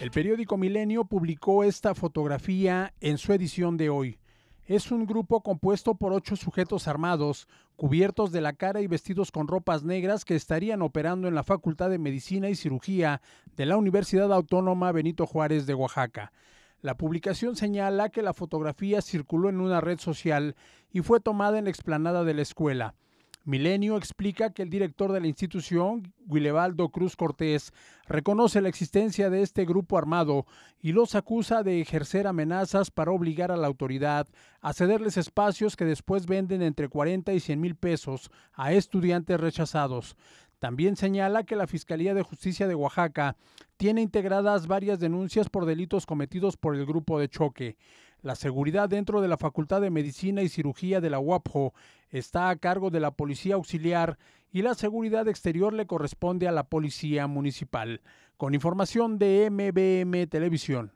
El periódico Milenio publicó esta fotografía en su edición de hoy. Es un grupo compuesto por ocho sujetos armados, cubiertos de la cara y vestidos con ropas negras que estarían operando en la Facultad de Medicina y Cirugía de la Universidad Autónoma Benito Juárez de Oaxaca. La publicación señala que la fotografía circuló en una red social y fue tomada en la explanada de la escuela. Milenio explica que el director de la institución, Guilevaldo Cruz Cortés, reconoce la existencia de este grupo armado y los acusa de ejercer amenazas para obligar a la autoridad a cederles espacios que después venden entre 40 y 100 mil pesos a estudiantes rechazados. También señala que la Fiscalía de Justicia de Oaxaca tiene integradas varias denuncias por delitos cometidos por el grupo de choque. La seguridad dentro de la Facultad de Medicina y Cirugía de la UAPJO está a cargo de la Policía Auxiliar y la seguridad exterior le corresponde a la Policía Municipal. Con información de MBM Televisión.